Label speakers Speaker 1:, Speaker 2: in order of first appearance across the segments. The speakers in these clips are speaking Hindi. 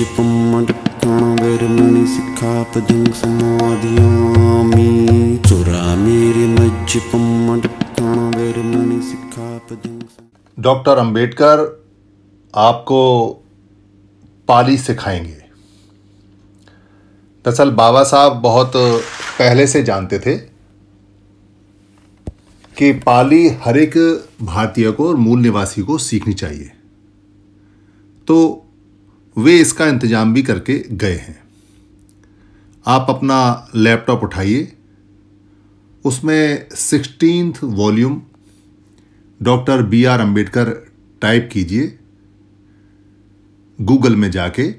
Speaker 1: डॉक्टर अंबेडकर आपको पाली सिखाएंगे दरअसल बाबा साहब बहुत पहले से जानते थे कि पाली हर एक भारतीय को और मूल निवासी को सीखनी चाहिए तो वे इसका इंतज़ाम भी करके गए हैं आप अपना लैपटॉप उठाइए उसमें sixteen volume doctor B R Ambedkar type कीजिए गूगल में जाके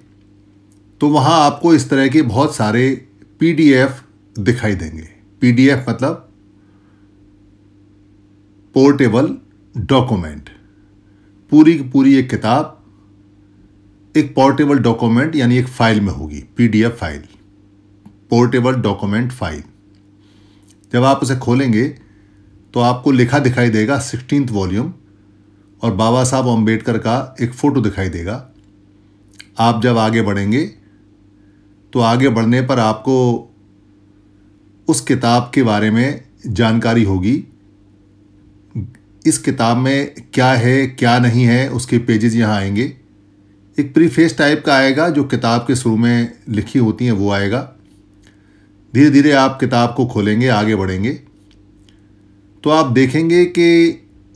Speaker 1: तो वहाँ आपको इस तरह के बहुत सारे पीडीएफ दिखाई देंगे पीडीएफ मतलब पोर्टेबल डॉक्यूमेंट पूरी की पूरी एक किताब एक पोर्टेबल डॉक्यूमेंट यानी एक फाइल में होगी PDF file portable document file जब आप उसे खोलेंगे तो आपको लिखा दिखाई देगा सिक्सटीन वॉल्यूम और बाबा साहब अम्बेडकर का एक फ़ोटो दिखाई देगा आप जब आगे बढ़ेंगे तो आगे बढ़ने पर आपको उस किताब के बारे में जानकारी होगी इस किताब में क्या है क्या नहीं है उसके पेजेस यहाँ आएंगे एक प्रीफेस टाइप का आएगा जो किताब के शुरू में लिखी होती हैं वो आएगा धीरे धीरे आप किताब को खोलेंगे आगे बढ़ेंगे तो आप देखेंगे कि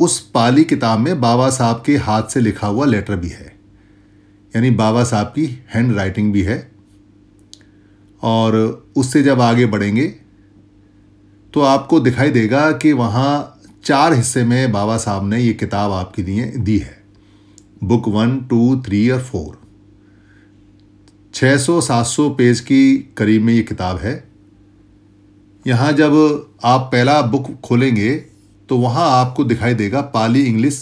Speaker 1: उस पाली किताब में बाबा साहब के हाथ से लिखा हुआ लेटर भी है यानी बाबा साहब की हैंड राइटिंग भी है और उससे जब आगे बढ़ेंगे तो आपको दिखाई देगा कि वहाँ चार हिस्से में बाबा साहब ने ये किताब आपकी दी है बुक वन टू थ्री और फोर 600-700 पेज की करीब में ये किताब है यहाँ जब आप पहला बुक खोलेंगे तो वहाँ आपको दिखाई देगा Pali English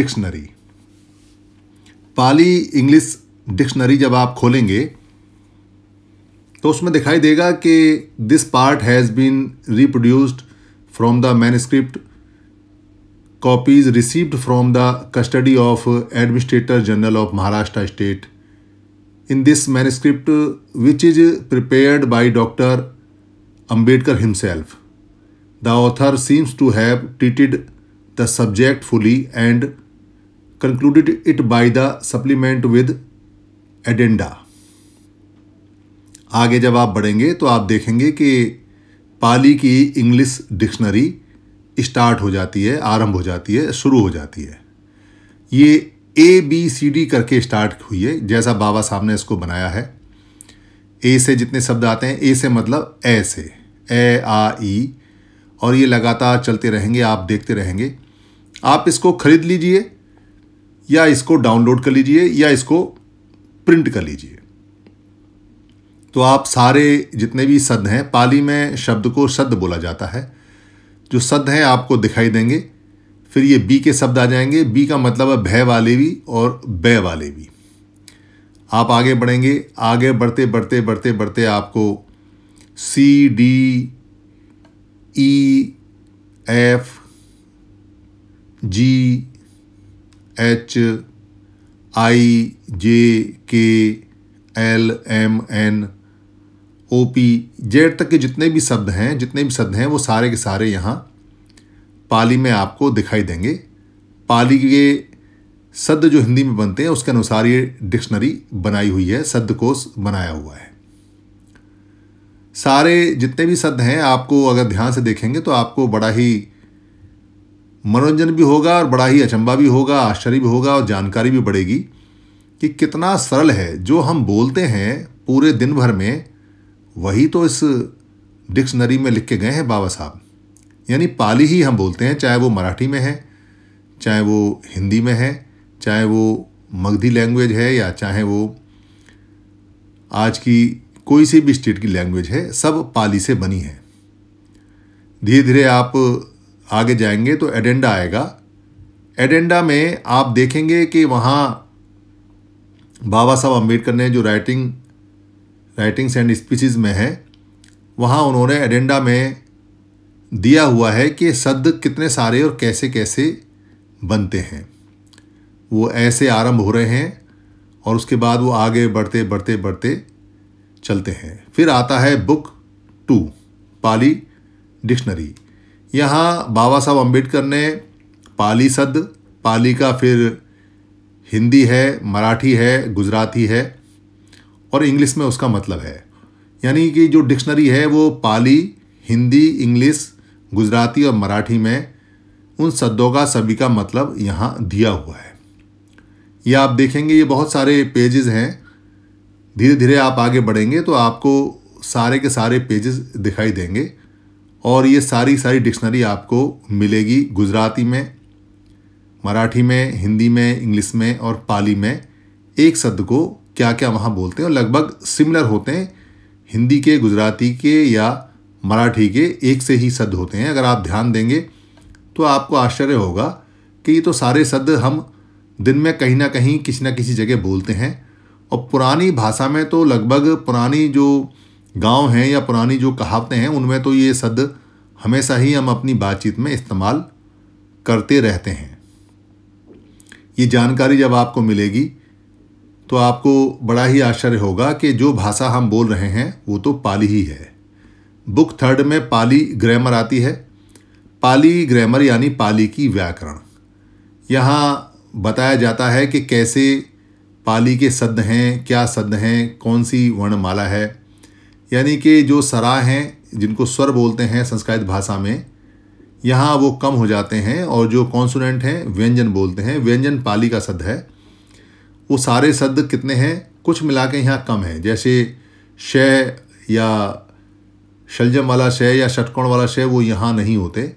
Speaker 1: dictionary Pali English dictionary जब आप खोलेंगे तो उसमें दिखाई देगा कि this part has been reproduced from the manuscript copies received from the custody of Administrator General of Maharashtra State. In this manuscript, which is prepared by Dr. Ambedkar himself, the author seems to have treated the subject fully and concluded it by the supplement with addenda आगे जब आप बढ़ेंगे तो आप देखेंगे कि पाली की इंग्लिश डिक्शनरी स्टार्ट हो जाती है आरंभ हो जाती है शुरू हो जाती है ये ए बी सी डी करके स्टार्ट हुई है जैसा बाबा साहब ने इसको बनाया है ए से जितने शब्द आते हैं ए से मतलब ए से ए आ ई और ये लगातार चलते रहेंगे आप देखते रहेंगे आप इसको ख़रीद लीजिए या इसको डाउनलोड कर लीजिए या इसको प्रिंट कर लीजिए तो आप सारे जितने भी शब्द हैं पाली में शब्द को शब्द बोला जाता है जो शब्द हैं आपको दिखाई देंगे फिर ये बी के शब्द आ जाएंगे बी का मतलब है भय वाले भी और बे वाले भी आप आगे बढ़ेंगे आगे बढ़ते बढ़ते बढ़ते बढ़ते आपको C D E F G H I J K L M N O P Z तक के जितने भी शब्द हैं जितने भी शब्द हैं वो सारे के सारे यहाँ पाली में आपको दिखाई देंगे पाली के शब्द जो हिंदी में बनते हैं उसके अनुसार ये डिक्शनरी बनाई हुई है कोश बनाया हुआ है सारे जितने भी शब्द हैं आपको अगर ध्यान से देखेंगे तो आपको बड़ा ही मनोरंजन भी होगा और बड़ा ही अचंबा भी होगा आश्चर्य भी होगा और जानकारी भी बढ़ेगी कि कितना सरल है जो हम बोलते हैं पूरे दिन भर में वही तो इस डिक्शनरी में लिख के गए हैं बाबा साहब यानी पाली ही हम बोलते हैं चाहे वो मराठी में है चाहे वो हिंदी में है चाहे वो मगधी लैंग्वेज है या चाहे वो आज की कोई सी भी स्टेट की लैंग्वेज है सब पाली से बनी है धीरे धीरे आप आगे जाएंगे तो एडेंडा आएगा एडेंडा में आप देखेंगे कि वहाँ बाबा साहब अम्बेडकर ने जो राइटिंग राइटिंग्स एंड स्पीचेस में है वहाँ उन्होंने एडेंडा में दिया हुआ है कि शब्द कितने सारे और कैसे कैसे बनते हैं वो ऐसे आरंभ हो रहे हैं और उसके बाद वो आगे बढ़ते बढ़ते बढ़ते चलते हैं फिर आता है बुक टू पाली डिक्शनरी यहाँ बाबा साहब अम्बेडकर ने पाली शब्द पाली का फिर हिंदी है मराठी है गुजराती है और इंग्लिश में उसका मतलब है यानी कि जो डिक्शनरी है वो पाली हिंदी इंग्लिश गुजराती और मराठी में उन शब्दों का सभी का मतलब यहाँ दिया हुआ है यह आप देखेंगे ये बहुत सारे पेजेस हैं धीरे धीरे आप आगे बढ़ेंगे तो आपको सारे के सारे पेजेस दिखाई देंगे और ये सारी सारी डिक्शनरी आपको मिलेगी गुजराती में मराठी में हिंदी में इंग्लिश में और पाली में एक शब्द को क्या क्या वहाँ बोलते हैं और लगभग सिमिलर होते हैं हिंदी के गुजराती के या मराठी के एक से ही शब्द होते हैं अगर आप ध्यान देंगे तो आपको आश्चर्य होगा कि ये तो सारे शब्द हम दिन में कहीं ना कहीं किसी ना किसी जगह बोलते हैं और पुरानी भाषा में तो लगभग पुरानी जो गांव हैं या पुरानी जो कहावतें हैं उनमें तो ये शब्द हमेशा ही हम अपनी बातचीत में इस्तेमाल करते रहते हैं ये जानकारी जब आपको मिलेगी तो आपको बड़ा ही आश्चर्य होगा कि जो भाषा हम बोल रहे हैं वो तो पाली ही है बुक थर्ड में पाली ग्रामर आती है पाली ग्रामर यानी पाली की व्याकरण यहाँ बताया जाता है कि कैसे पाली के शब्द हैं क्या शब्द हैं कौन सी वर्णमाला है यानी कि जो सरा हैं जिनको स्वर बोलते हैं संस्कृत भाषा में यहाँ वो कम हो जाते हैं और जो कॉन्सोनेंट हैं व्यंजन बोलते हैं व्यंजन पाली का शब्द है वो सारे शब्द कितने हैं कुछ मिला के यहाँ कम हैं जैसे शय या शलजम वाला शय या षटकोण वाला शय वो यहाँ नहीं होते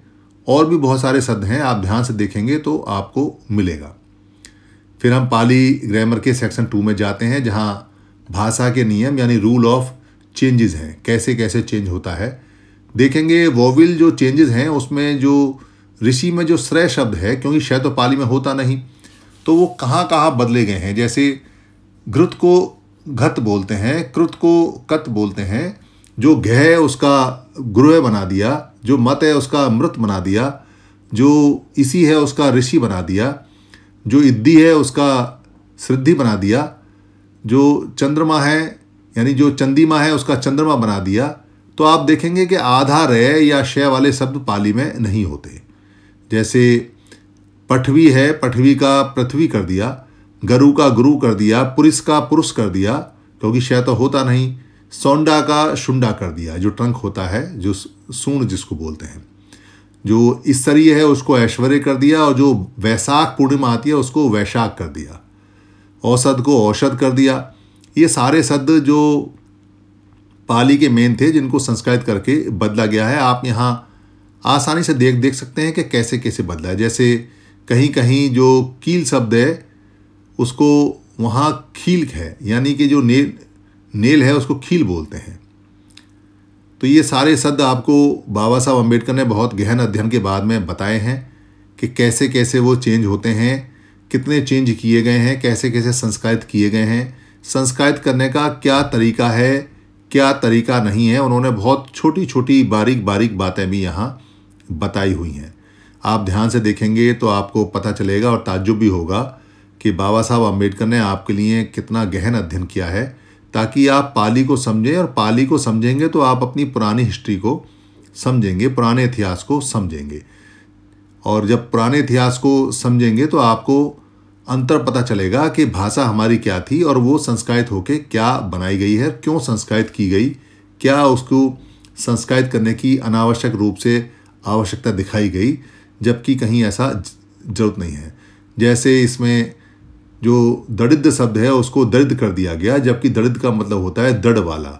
Speaker 1: और भी बहुत सारे शब्द हैं आप ध्यान से देखेंगे तो आपको मिलेगा फिर हम पाली ग्रामर के सेक्शन टू में जाते हैं जहाँ भाषा के नियम यानी रूल ऑफ चेंजेस हैं कैसे कैसे चेंज होता है देखेंगे वोविल जो चेंजेस हैं उसमें जो ऋषि में जो श्रय शब्द है क्योंकि शय तो पाली में होता नहीं तो वो कहाँ कहाँ बदले गए हैं जैसे घृत को घत बोलते हैं कृत को कत बोलते हैं जो घ है उसका ग्रोह बना दिया जो मत है उसका मृत बना दिया जो इसी है उसका ऋषि बना दिया जो इद्दी है उसका सिद्धि बना दिया जो चंद्रमा है यानी जो चंदिमा है उसका चंद्रमा बना दिया तो आप देखेंगे कि आधा रय या शय वाले शब्द पाली में नहीं होते जैसे पठवी है पठवी का पृथ्वी कर दिया गरु का गुरु कर दिया पुरुष का पुरुष कर दिया क्योंकि शय तो होता नहीं सौंडा का शुंडा कर दिया जो ट्रंक होता है जो सूर्ण जिसको बोलते हैं जो ईश्वरीय है उसको ऐश्वर्य कर दिया और जो वैशाख पूर्णिमा आती है उसको वैशाख कर दिया औसत को औषध कर दिया ये सारे शब्द जो पाली के मेन थे जिनको संस्कृत करके बदला गया है आप यहाँ आसानी से देख देख सकते हैं कि कैसे कैसे बदला है जैसे कहीं कहीं जो कील शब्द है उसको वहाँ खील है यानी कि जो नेल नेल है उसको खील बोलते हैं तो ये सारे शब्द आपको बाबा साहब अम्बेडकर ने बहुत गहन अध्ययन के बाद में बताए हैं कि कैसे कैसे वो चेंज होते हैं कितने चेंज किए गए हैं कैसे कैसे संस्कारित किए गए हैं संस्कारित करने का क्या तरीका है क्या तरीका नहीं है उन्होंने बहुत छोटी छोटी बारीक बारीक बातें भी यहाँ बताई हुई हैं आप ध्यान से देखेंगे तो आपको पता चलेगा और ताज्जुब भी होगा कि बाबा साहब अम्बेडकर ने आपके लिए कितना गहन अध्ययन किया है ताकि आप पाली को समझें और पाली को समझेंगे तो आप अपनी पुरानी हिस्ट्री को समझेंगे पुराने इतिहास को समझेंगे और जब पुराने इतिहास को समझेंगे तो आपको अंतर पता चलेगा कि भाषा हमारी क्या थी और वो संस्कारित होके क्या बनाई गई है क्यों संस्कारित की गई क्या उसको संस्कारित करने की अनावश्यक रूप से आवश्यकता दिखाई गई जबकि कहीं ऐसा जरूरत नहीं है जैसे इसमें जो दरिद्र शब्द है उसको दर्द कर दिया गया जबकि दर्द का मतलब होता है दृढ़ वाला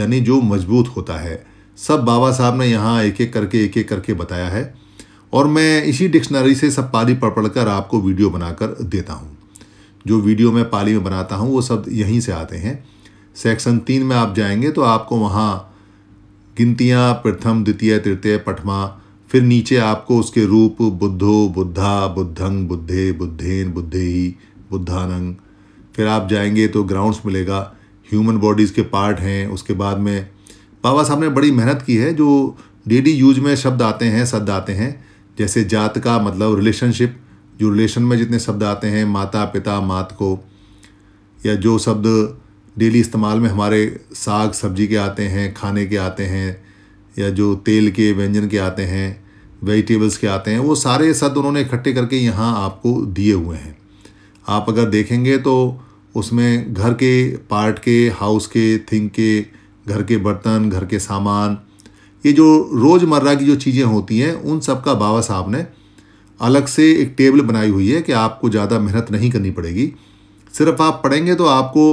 Speaker 1: यानी जो मजबूत होता है सब बाबा साहब ने यहाँ एक एक करके एक एक करके बताया है और मैं इसी डिक्शनरी से सब पाली पढ़ पढ़ कर आपको वीडियो बनाकर देता हूँ जो वीडियो मैं पाली में बनाता हूँ वो शब्द यहीं से आते हैं सेक्शन तीन में आप जाएंगे तो आपको वहाँ गिनतियाँ प्रथम द्वितीय तृतीय पठमा फिर नीचे आपको उसके रूप बुद्धो बुद्धा बुद्धंग बुद्धे बुद्धेन बुद्धे ही बुद्धानंग फिर आप जाएंगे तो ग्राउंड्स मिलेगा ह्यूमन बॉडीज़ के पार्ट हैं उसके बाद में बाबा साहब ने बड़ी मेहनत की है जो डेली यूज में शब्द आते हैं शब्द आते हैं जैसे जात का मतलब रिलेशनशिप जो रिलेशन में जितने शब्द आते हैं माता पिता मात को या जो शब्द डेली इस्तेमाल में हमारे साग सब्जी के आते हैं खाने के आते हैं या जो तेल के व्यंजन के आते हैं वेजिटेबल्स के आते हैं वो सारे सद उन्होंने इकट्ठे करके यहाँ आपको दिए हुए हैं आप अगर देखेंगे तो उसमें घर के पार्ट के हाउस के थिंग के घर के बर्तन घर के सामान ये जो रोज़मर्रा की जो चीज़ें होती हैं उन सब का बाबा साहब ने अलग से एक टेबल बनाई हुई है कि आपको ज़्यादा मेहनत नहीं करनी पड़ेगी सिर्फ आप पढ़ेंगे तो आपको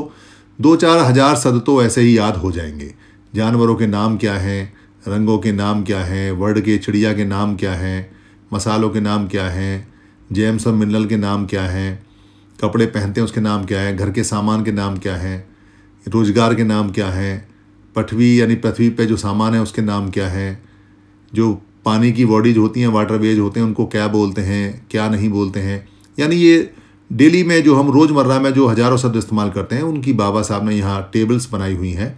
Speaker 1: दो चार हज़ार सद तो ऐसे ही याद हो जाएंगे जानवरों के नाम क्या हैं रंगों के नाम क्या हैं वर्ड के चिड़िया के नाम क्या हैं मसालों के नाम क्या हैं जेम्स और मिनरल के नाम क्या हैं कपड़े पहनते हैं उसके नाम क्या है घर के सामान के नाम क्या हैं रोज़गार के नाम क्या हैं पृथ्वी यानी पृथ्वी पे जो सामान है उसके नाम क्या हैं जो पानी की बॉडीज होती हैं वाटर वेज होते हैं उनको क्या बोलते हैं क्या नहीं बोलते हैं यानी ये डेली में जो हम रोज़मर्रा में जो हज़ारों शब्द इस्तेमाल करते हैं उनकी बाबा साहब ने यहाँ टेबल्स बनाई हुई हैं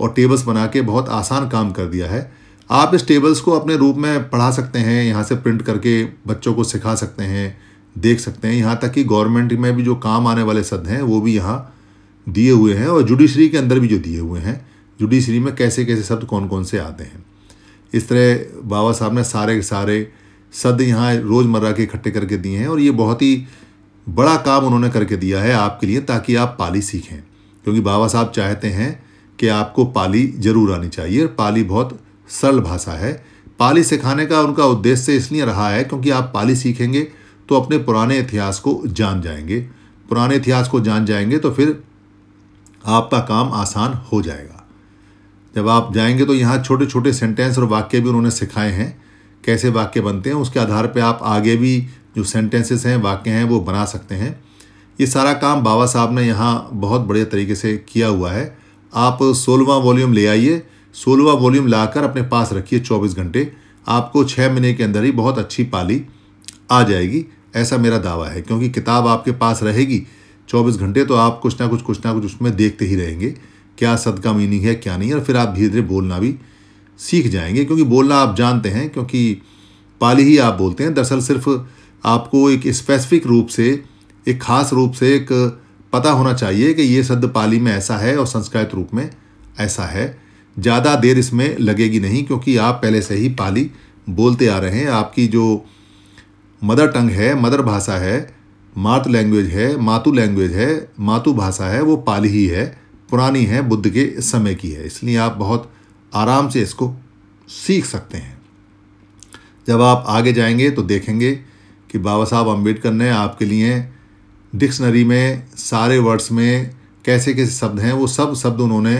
Speaker 1: और टेबल्स बना के बहुत आसान काम कर दिया है आप इस टेबल्स को अपने रूप में पढ़ा सकते हैं यहाँ से प्रिंट करके बच्चों को सिखा सकते हैं देख सकते हैं यहाँ तक कि गवर्नमेंट में भी जो काम आने वाले सद हैं वो भी यहाँ दिए हुए हैं और जुडिशरी के अंदर भी जो दिए हुए हैं जुडिशरी में कैसे कैसे शब्द कौन कौन से आते हैं इस तरह बाबा साहब ने सारे के सारे सद यहाँ रोज़मर्रा के इकट्ठे करके दिए हैं और ये बहुत ही बड़ा काम उन्होंने करके दिया है आपके लिए ताकि आप पाली सीखें क्योंकि बाबा साहब चाहते हैं कि आपको पाली जरूर आनी चाहिए पाली बहुत सरल भाषा है पाली सिखाने का उनका उद्देश्य इसलिए रहा है क्योंकि आप पाली सीखेंगे तो अपने पुराने इतिहास को जान जाएंगे पुराने इतिहास को जान जाएंगे तो फिर आपका काम आसान हो जाएगा जब आप जाएंगे तो यहाँ छोटे छोटे सेंटेंस और वाक्य भी उन्होंने सिखाए हैं कैसे वाक्य बनते हैं उसके आधार पर आप आगे भी जो सेंटेंसेस हैं वाक्य हैं वो बना सकते हैं ये सारा काम बाबा साहब ने यहाँ बहुत बढ़िया तरीके से किया हुआ है आप सोलवा वॉल्यूम ले आइए सोलवा वॉल्यूम लाकर अपने पास रखिए चौबीस घंटे आपको छः महीने के अंदर ही बहुत अच्छी पाली आ जाएगी ऐसा मेरा दावा है क्योंकि किताब आपके पास रहेगी चौबीस घंटे तो आप कुछ ना कुछ कुछ ना कुछ उसमें देखते ही रहेंगे क्या सदका मीनिंग है क्या नहीं और फिर आप धीरे धीरे बोलना भी सीख जाएंगे क्योंकि बोलना आप जानते हैं क्योंकि पाली ही आप बोलते हैं दरअसल सिर्फ आपको एक स्पेसिफिक रूप से एक ख़ास रूप से एक पता होना चाहिए कि ये शब्द पाली में ऐसा है और संस्कृत रूप में ऐसा है ज़्यादा देर इसमें लगेगी नहीं क्योंकि आप पहले से ही पाली बोलते आ रहे हैं आपकी जो मदर टंग है मदर भाषा है मात लैंग्वेज है मातु लैंग्वेज है मातु भाषा है वो पाली ही है पुरानी है बुद्ध के समय की है इसलिए आप बहुत आराम से इसको सीख सकते हैं जब आप आगे जाएंगे तो देखेंगे कि बाबा साहब अम्बेडकर ने आपके लिए डिक्शनरी में सारे वर्ड्स में कैसे कैसे शब्द हैं वो सब शब्द उन्होंने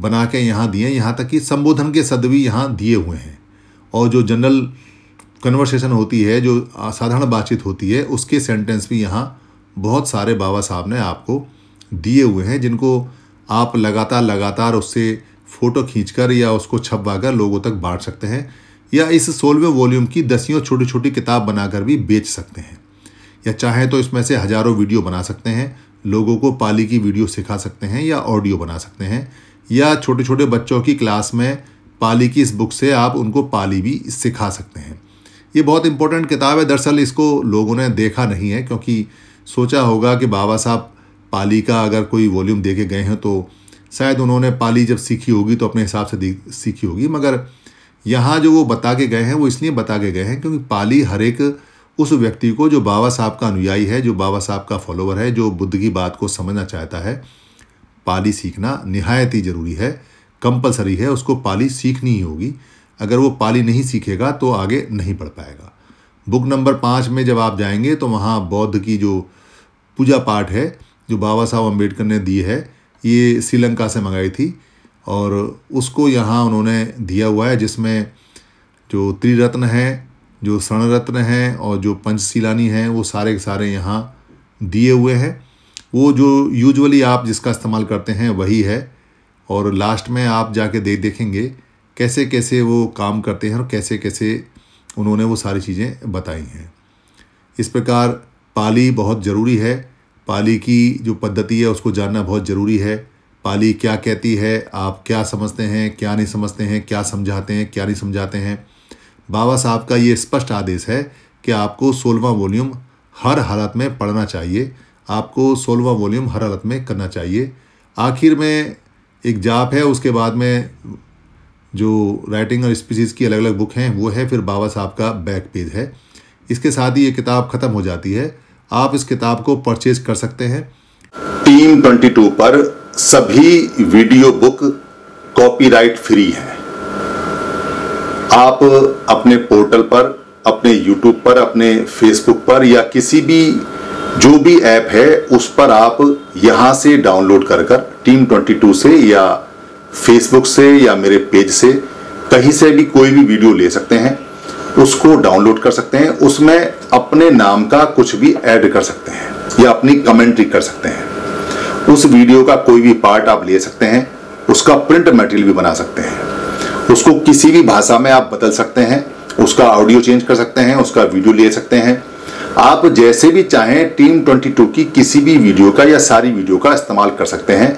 Speaker 1: बना के यहाँ दिए यहाँ तक कि संबोधन के शब्द भी यहाँ दिए हुए हैं और जो जनरल कन्वर्सेशन होती है जो साधारण बातचीत होती है उसके सेंटेंस भी यहाँ बहुत सारे बाबा साहब ने आपको दिए हुए हैं जिनको आप लगातार लगातार उससे फ़ोटो खींचकर या उसको कर लोगों तक बांट सकते हैं या इस सोलवे वॉल्यूम की दसियों छोटी छोटी किताब बनाकर भी बेच सकते हैं या चाहें तो इसमें से हज़ारों वीडियो बना सकते हैं लोगों को पाली की वीडियो सिखा सकते हैं या ऑडियो बना सकते हैं या छोटे छोटे बच्चों की क्लास में पाली की इस बुक से आप उनको पाली भी सिखा सकते हैं ये बहुत इंपॉर्टेंट किताब है दरअसल इसको लोगों ने देखा नहीं है क्योंकि सोचा होगा कि बाबा साहब पाली का अगर कोई वॉल्यूम दे के गए हैं तो शायद उन्होंने पाली जब सीखी होगी तो अपने हिसाब से सीखी होगी मगर यहाँ जो वो बता के गए हैं वो इसलिए बता के गए हैं क्योंकि पाली हर एक उस व्यक्ति को जो बाबा साहब का अनुयायी है जो बाबा साहब का फॉलोअर है जो बुद्ध की बात को समझना चाहता है पाली सीखना नहायत ही ज़रूरी है कंपलसरी है उसको पाली सीखनी ही होगी अगर वो पाली नहीं सीखेगा तो आगे नहीं पढ़ पाएगा बुक नंबर पाँच में जब आप जाएंगे तो वहाँ बौद्ध की जो पूजा पाठ है जो बाबा साहब अम्बेडकर ने दी है ये श्रीलंका से मंगाई थी और उसको यहाँ उन्होंने दिया हुआ है जिसमें जो त्रिरत्न हैं जो स्वर्ण रत्न हैं और जो पंचशिलानी हैं वो सारे के सारे यहाँ दिए हुए हैं वो जो यूजुअली आप जिसका इस्तेमाल करते हैं वही है और लास्ट में आप जाके देख देखेंगे कैसे कैसे वो काम करते हैं और कैसे कैसे उन्होंने वो सारी चीज़ें बताई हैं इस प्रकार पाली बहुत ज़रूरी है पाली की जो पद्धति है उसको जानना बहुत ज़रूरी है पाली क्या कहती है आप क्या समझते हैं क्या नहीं समझते हैं क्या समझाते हैं क्या नहीं समझाते हैं बाबा साहब का ये स्पष्ट आदेश है कि आपको सोलवा वॉल्यूम हर हालत में पढ़ना चाहिए आपको सोलवा वॉल्यूम हर हालत में करना चाहिए आखिर में एक जाप है उसके बाद में जो राइटिंग और स्पीसीज की अलग अलग बुक हैं वो है फिर बाबा साहब का बैक पेज है इसके साथ ही ये किताब ख़त्म हो जाती है आप इस किताब को परचेज कर सकते हैं टीम टू पर सभी वीडियो बुक कॉपीराइट फ्री हैं आप अपने पोर्टल पर अपने यूट्यूब पर अपने फेसबुक पर या किसी भी जो भी ऐप है उस पर आप यहाँ से डाउनलोड कर कर टीम 22 से या फेसबुक से या मेरे पेज से कहीं से भी कोई भी वीडियो ले सकते हैं उसको डाउनलोड कर सकते हैं उसमें अपने नाम का कुछ भी ऐड कर सकते हैं या अपनी कमेंट्री कर सकते हैं उस वीडियो का कोई भी पार्ट आप ले सकते हैं उसका प्रिंट मटेरियल भी बना सकते हैं उसको किसी भी भाषा में आप बदल सकते हैं उसका ऑडियो चेंज कर सकते हैं उसका वीडियो ले सकते हैं आप जैसे भी चाहें टीम 22 की किसी भी वीडियो का या सारी वीडियो का इस्तेमाल कर सकते हैं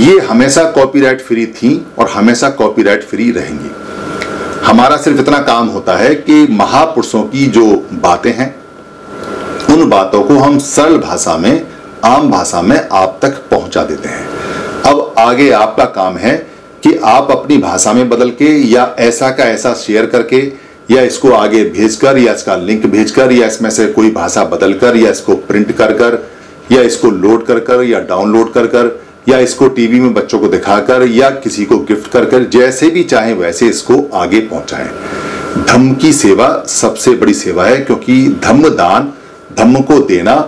Speaker 1: ये हमेशा कॉपीराइट फ्री थी और हमेशा कॉपीराइट फ्री रहेंगी हमारा सिर्फ इतना काम होता है कि महापुरुषों की जो बातें हैं उन बातों को हम सरल भाषा में आम भाषा में आप तक पहुंचा देते हैं अब आगे आपका काम है कि आप अपनी भाषा में बदल के या ऐसा का ऐसा शेयर करके या इसको आगे भेजकर या इसका लिंक भेजकर या इसमें से कोई भाषा बदलकर या इसको प्रिंट कर कर या इसको लोड कर कर या डाउनलोड कर कर या इसको टीवी में बच्चों को दिखाकर या किसी को गिफ्ट कर कर जैसे भी चाहे वैसे इसको आगे पहुंचाएं धम्म की सेवा सबसे बड़ी सेवा है क्योंकि धम्म दान धम्म को देना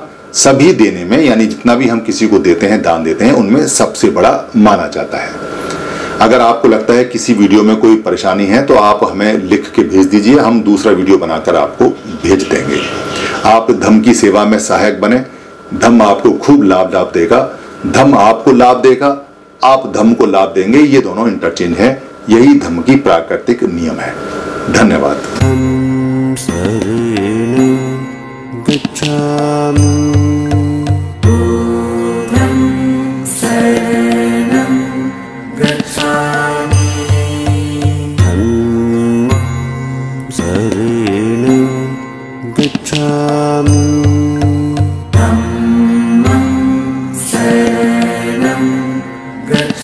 Speaker 1: सभी देने में यानी जितना भी हम किसी को देते हैं दान देते हैं उनमें सबसे बड़ा माना जाता है अगर आपको लगता है किसी वीडियो में कोई परेशानी है तो आप हमें लिख के भेज दीजिए हम दूसरा वीडियो बनाकर आपको भेज देंगे आप धम की सेवा में सहायक बने धम आपको खूब लाभ लाभ देगा धम आपको लाभ देगा आप धम को लाभ देंगे ये दोनों इंटरचेंज है यही धम की प्राकृतिक नियम है धन्यवाद